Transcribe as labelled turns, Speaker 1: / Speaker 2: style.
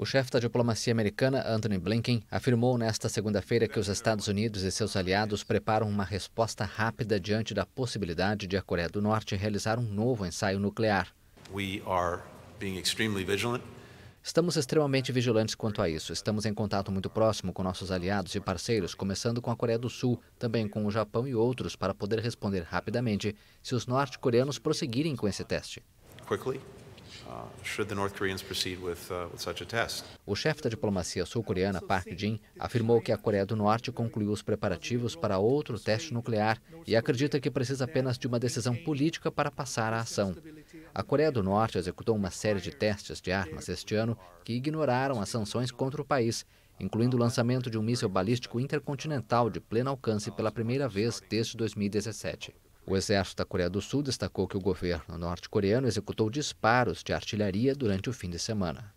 Speaker 1: O chefe da diplomacia americana, Anthony Blinken, afirmou nesta segunda-feira que os Estados Unidos e seus aliados preparam uma resposta rápida diante da possibilidade de a Coreia do Norte realizar um novo ensaio nuclear. Estamos extremamente vigilantes quanto a isso. Estamos em contato muito próximo com nossos aliados e parceiros, começando com a Coreia do Sul, também com o Japão e outros, para poder responder rapidamente se os norte-coreanos prosseguirem com esse teste.
Speaker 2: Quickly. Uh, uh,
Speaker 1: o chefe da diplomacia sul-coreana Park Jin afirmou que a Coreia do Norte concluiu os preparativos para outro teste nuclear e acredita que precisa apenas de uma decisão política para passar à ação. A Coreia do Norte executou uma série de testes de armas este ano que ignoraram as sanções contra o país, incluindo o lançamento de um míssil balístico intercontinental de pleno alcance pela primeira vez desde 2017. O exército da Coreia do Sul destacou que o governo norte-coreano executou disparos de artilharia durante o fim de semana.